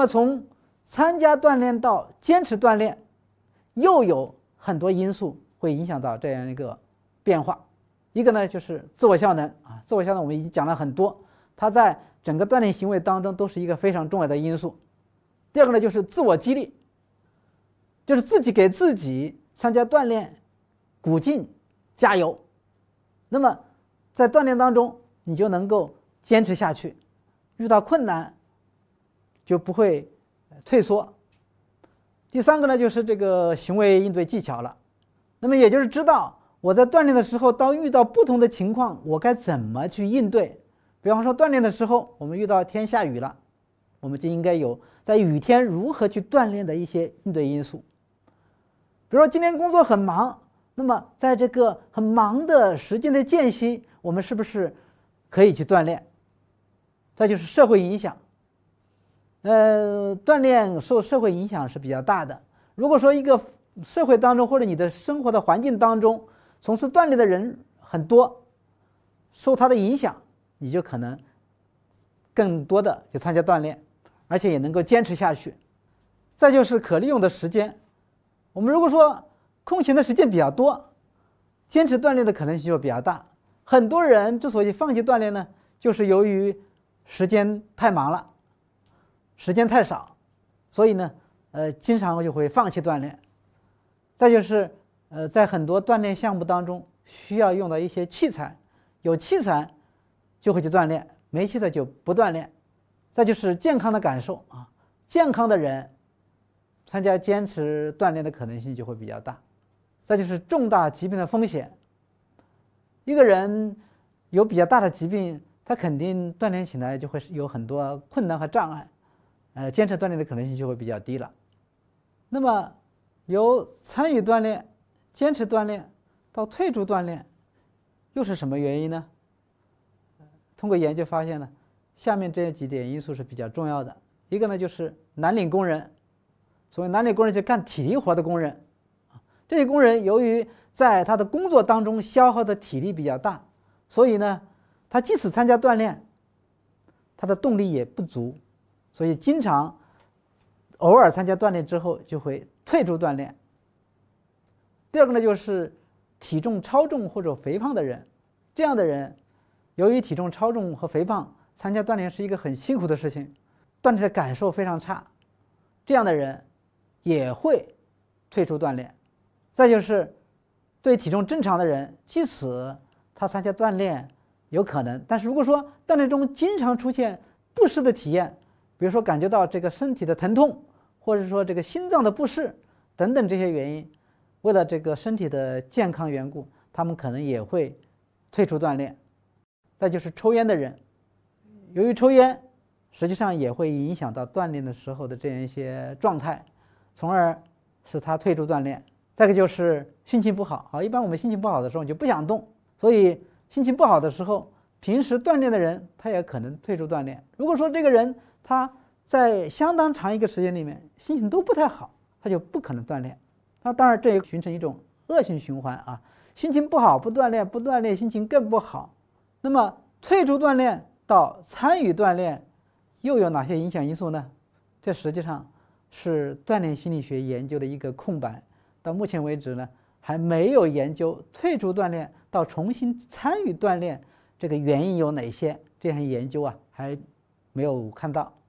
那么，从参加锻炼到坚持锻炼，又有很多因素会影响到这样一个变化。一个呢，就是自我效能啊，自我效能我们已经讲了很多，它在整个锻炼行为当中都是一个非常重要的因素。第二个呢，就是自我激励，就是自己给自己参加锻炼鼓劲加油，那么在锻炼当中你就能够坚持下去，遇到困难。就不会退缩。第三个呢，就是这个行为应对技巧了。那么也就是知道我在锻炼的时候，当遇到不同的情况，我该怎么去应对。比方说锻炼的时候，我们遇到天下雨了，我们就应该有在雨天如何去锻炼的一些应对因素。比如说今天工作很忙，那么在这个很忙的时间的间隙，我们是不是可以去锻炼？再就是社会影响。呃，锻炼受社会影响是比较大的。如果说一个社会当中，或者你的生活的环境当中，从事锻炼的人很多，受他的影响，你就可能更多的去参加锻炼，而且也能够坚持下去。再就是可利用的时间，我们如果说空闲的时间比较多，坚持锻炼的可能性就比较大。很多人之所以放弃锻炼呢，就是由于时间太忙了。时间太少，所以呢，呃，经常就会放弃锻炼。再就是，呃，在很多锻炼项目当中需要用到一些器材，有器材就会去锻炼，没器材就不锻炼。再就是健康的感受啊，健康的人参加坚持锻炼的可能性就会比较大。再就是重大疾病的风险，一个人有比较大的疾病，他肯定锻炼起来就会有很多困难和障碍。呃，坚持锻炼的可能性就会比较低了。那么，由参与锻炼、坚持锻炼到退出锻炼，又是什么原因呢？通过研究发现呢，下面这几点因素是比较重要的。一个呢，就是南岭工人，所谓南岭工人，就干体力活的工人。这些工人由于在他的工作当中消耗的体力比较大，所以呢，他即使参加锻炼，他的动力也不足。所以，经常偶尔参加锻炼之后，就会退出锻炼。第二个呢，就是体重超重或者肥胖的人，这样的人由于体重超重和肥胖，参加锻炼是一个很辛苦的事情，锻炼的感受非常差。这样的人也会退出锻炼。再就是对体重正常的人，即使他参加锻炼，有可能，但是如果说锻炼中经常出现不适的体验。比如说感觉到这个身体的疼痛，或者说这个心脏的不适等等这些原因，为了这个身体的健康缘故，他们可能也会退出锻炼。再就是抽烟的人，由于抽烟，实际上也会影响到锻炼的时候的这样一些状态，从而使他退出锻炼。再个就是心情不好好，一般我们心情不好的时候就不想动，所以心情不好的时候，平时锻炼的人他也可能退出锻炼。如果说这个人，他在相当长一个时间里面心情都不太好，他就不可能锻炼。那当然这也形成一种恶性循环啊，心情不好不锻炼，不锻炼心情更不好。那么退出锻炼到参与锻炼又有哪些影响因素呢？这实际上是锻炼心理学研究的一个空白。到目前为止呢，还没有研究退出锻炼到重新参与锻炼这个原因有哪些？这项研究啊还。没有看到。